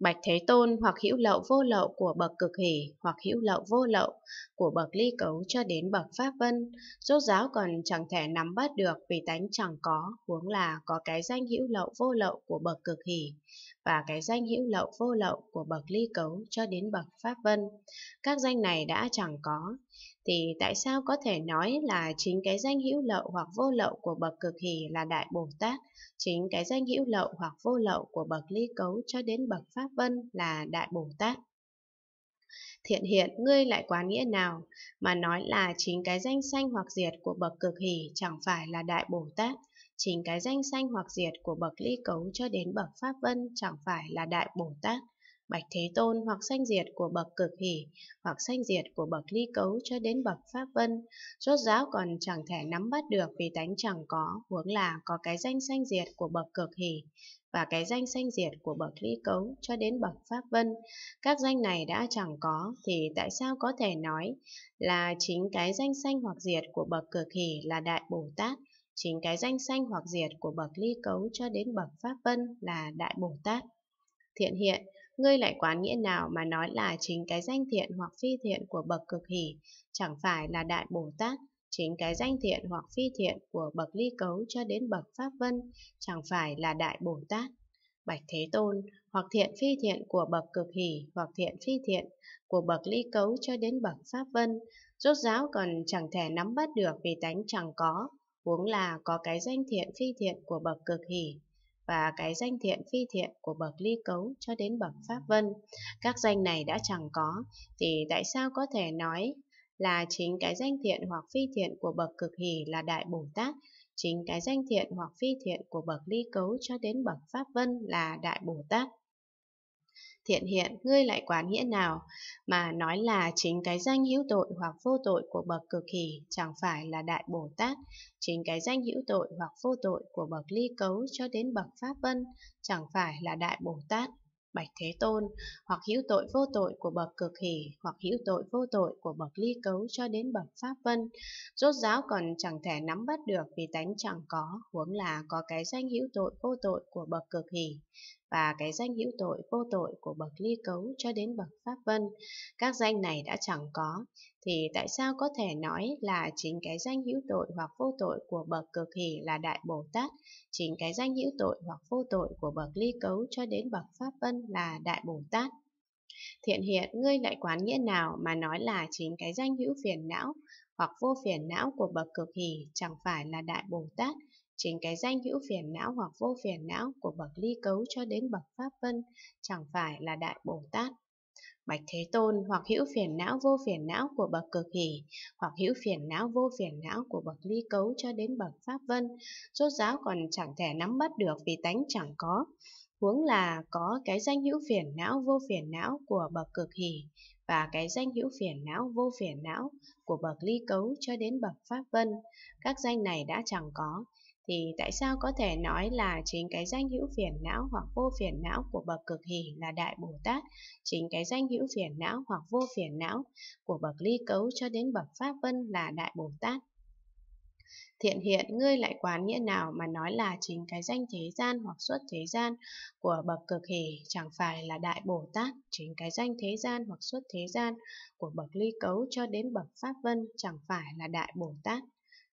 Bạch Thế Tôn hoặc hữu lậu vô lậu của bậc cực hỷ hoặc hữu lậu vô lậu của bậc ly cấu cho đến bậc pháp vân, rốt giáo còn chẳng thể nắm bắt được vì tánh chẳng có, huống là có cái danh hữu lậu vô lậu của bậc cực hỷ và cái danh hữu lậu vô lậu của bậc ly cấu cho đến bậc pháp vân. Các danh này đã chẳng có thì tại sao có thể nói là chính cái danh hữu lậu hoặc vô lậu của bậc cực hỷ là đại bồ tát chính cái danh hữu lậu hoặc vô lậu của bậc ly cấu cho đến bậc pháp vân là đại bồ tát thiện hiện ngươi lại quán nghĩa nào mà nói là chính cái danh sanh hoặc diệt của bậc cực hỷ chẳng phải là đại bồ tát chính cái danh sanh hoặc diệt của bậc ly cấu cho đến bậc pháp vân chẳng phải là đại bồ tát bạch thế tôn hoặc sanh diệt của bậc cực hỷ, hoặc sanh diệt của bậc ly cấu cho đến bậc pháp vân, rốt giáo còn chẳng thể nắm bắt được vì tánh chẳng có, huống là có cái danh sanh diệt của bậc cực hỷ và cái danh sanh diệt của bậc ly cấu cho đến bậc pháp vân. Các danh này đã chẳng có thì tại sao có thể nói là chính cái danh sanh hoặc diệt của bậc cực hỷ là đại Bồ Tát, chính cái danh sanh hoặc diệt của bậc ly cấu cho đến bậc pháp vân là đại Bồ Tát. Thiện hiện, Ngươi lại quán nghĩa nào mà nói là chính cái danh thiện hoặc phi thiện của bậc cực hỷ, chẳng phải là Đại Bồ Tát, chính cái danh thiện hoặc phi thiện của bậc ly cấu cho đến bậc pháp vân, chẳng phải là Đại Bồ Tát. Bạch Thế Tôn, hoặc thiện phi thiện của bậc cực hỷ, hoặc thiện phi thiện của bậc ly cấu cho đến bậc pháp vân, rốt ráo còn chẳng thể nắm bắt được vì tánh chẳng có, huống là có cái danh thiện phi thiện của bậc cực hỷ và cái danh thiện phi thiện của bậc ly cấu cho đến bậc pháp vân. Các danh này đã chẳng có, thì tại sao có thể nói là chính cái danh thiện hoặc phi thiện của bậc cực hỷ là Đại Bồ Tát, chính cái danh thiện hoặc phi thiện của bậc ly cấu cho đến bậc pháp vân là Đại Bồ Tát thiện hiện ngươi lại quán nghĩa nào, mà nói là chính cái danh hữu tội hoặc vô tội của bậc cực kỳ chẳng phải là Đại Bồ Tát, chính cái danh hữu tội hoặc vô tội của bậc ly cấu cho đến bậc Pháp Vân chẳng phải là Đại Bồ Tát bạch thế tôn hoặc hữu tội vô tội của bậc cực hỷ hoặc hữu tội vô tội của bậc ly cấu cho đến bậc pháp vân rốt giáo còn chẳng thể nắm bắt được vì tánh chẳng có huống là có cái danh hữu tội vô tội của bậc cực hỷ và cái danh hữu tội vô tội của bậc ly cấu cho đến bậc pháp vân các danh này đã chẳng có thì tại sao có thể nói là chính cái danh hữu tội hoặc vô tội của bậc cực hỷ là Đại Bồ Tát, chính cái danh hữu tội hoặc vô tội của bậc ly cấu cho đến bậc Pháp Vân là Đại Bồ Tát? Thiện hiện, ngươi lại quán nghĩa nào mà nói là chính cái danh hữu phiền não hoặc vô phiền não của bậc cực hỷ chẳng phải là Đại Bồ Tát, chính cái danh hữu phiền não hoặc vô phiền não của bậc ly cấu cho đến bậc Pháp Vân chẳng phải là Đại Bồ Tát. Bạch Thế Tôn hoặc hữu phiền não vô phiền não của bậc cực hỷ, hoặc hữu phiền não vô phiền não của bậc ly cấu cho đến bậc pháp vân, rốt giáo còn chẳng thể nắm bắt được vì tánh chẳng có. Huống là có cái danh hữu phiền não vô phiền não của bậc cực hỷ và cái danh hữu phiền não vô phiền não của bậc ly cấu cho đến bậc pháp vân. Các danh này đã chẳng có, thì tại sao có thể nói là chính cái danh hữu phiền não hoặc vô phiền não của bậc cực hỷ là đại bồ tát chính cái danh hữu phiền não hoặc vô phiền não của bậc ly cấu cho đến bậc pháp vân là đại bồ tát thiện hiện ngươi lại quán nghĩa nào mà nói là chính cái danh thế gian hoặc xuất thế gian của bậc cực hỷ chẳng phải là đại bồ tát chính cái danh thế gian hoặc xuất thế gian của bậc ly cấu cho đến bậc pháp vân chẳng phải là đại bồ tát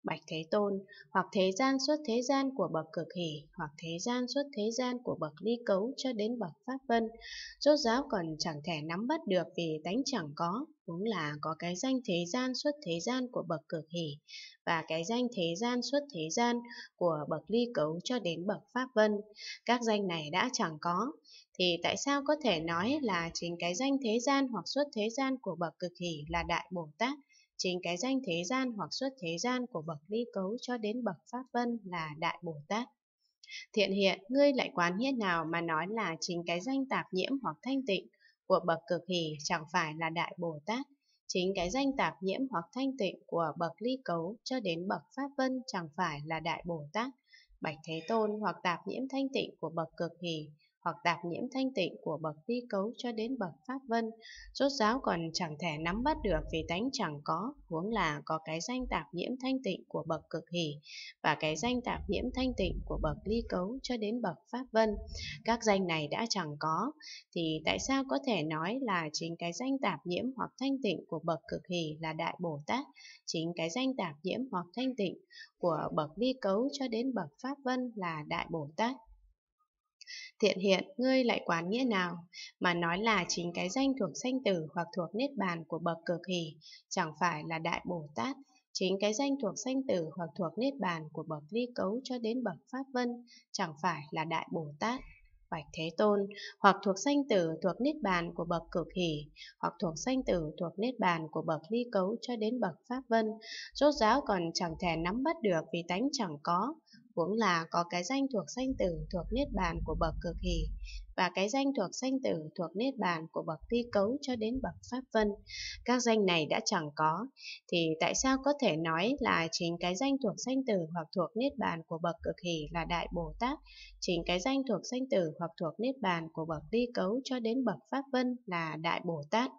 Bạch Thế Tôn, hoặc thế gian xuất thế gian của bậc cực hỷ, hoặc thế gian xuất thế gian của bậc ly cấu cho đến bậc pháp vân. Rốt giáo còn chẳng thể nắm bắt được vì tánh chẳng có, cũng là có cái danh thế gian xuất thế gian của bậc cực hỷ và cái danh thế gian xuất thế gian của bậc ly cấu cho đến bậc pháp vân. Các danh này đã chẳng có, thì tại sao có thể nói là chính cái danh thế gian hoặc xuất thế gian của bậc cực hỷ là Đại Bồ Tát Chính cái danh thế gian hoặc xuất thế gian của bậc ly cấu cho đến bậc Pháp Vân là Đại Bồ Tát. Thiện hiện, ngươi lại quán hiết nào mà nói là chính cái danh tạp nhiễm hoặc thanh tịnh của bậc cực hỷ chẳng phải là Đại Bồ Tát, chính cái danh tạp nhiễm hoặc thanh tịnh của bậc ly cấu cho đến bậc Pháp Vân chẳng phải là Đại Bồ Tát. Bạch Thế Tôn hoặc tạp nhiễm thanh tịnh của bậc cực hỷ hoặc đạp nhiễm thanh tịnh của bậc vi cấu cho đến bậc pháp vân, rốt giáo còn chẳng thể nắm bắt được vì tánh chẳng có, huống là có cái danh tạp nhiễm thanh tịnh của bậc cực hỷ và cái danh tạp nhiễm thanh tịnh của bậc ly cấu cho đến bậc pháp vân. Các danh này đã chẳng có, thì tại sao có thể nói là chính cái danh tạp nhiễm hoặc thanh tịnh của bậc cực hỷ là Đại Bồ Tát, chính cái danh tạp nhiễm hoặc thanh tịnh của bậc ly cấu cho đến bậc pháp vân là Đại Bồ Tát? Thiện hiện, ngươi lại quán nghĩa nào, mà nói là chính cái danh thuộc sanh tử hoặc thuộc niết bàn của bậc cực hỷ, chẳng phải là Đại Bồ Tát, chính cái danh thuộc sanh tử hoặc thuộc niết bàn của bậc ly cấu cho đến bậc pháp vân, chẳng phải là Đại Bồ Tát. Bạch Thế Tôn, hoặc thuộc sanh tử thuộc niết bàn của bậc cực hỷ, hoặc thuộc sanh tử thuộc niết bàn của bậc ly cấu cho đến bậc pháp vân, rốt giáo còn chẳng thể nắm bắt được vì tánh chẳng có, cũng là có cái danh thuộc sanh tử thuộc niết bàn của bậc cực hỷ và cái danh thuộc sanh tử thuộc niết bàn của bậc ti cấu cho đến bậc pháp vân. Các danh này đã chẳng có, thì tại sao có thể nói là chính cái danh thuộc sanh tử hoặc thuộc niết bàn của bậc cực hỷ là đại Bồ Tát, chính cái danh thuộc sanh tử hoặc thuộc niết bàn của bậc ti cấu cho đến bậc pháp vân là đại Bồ Tát?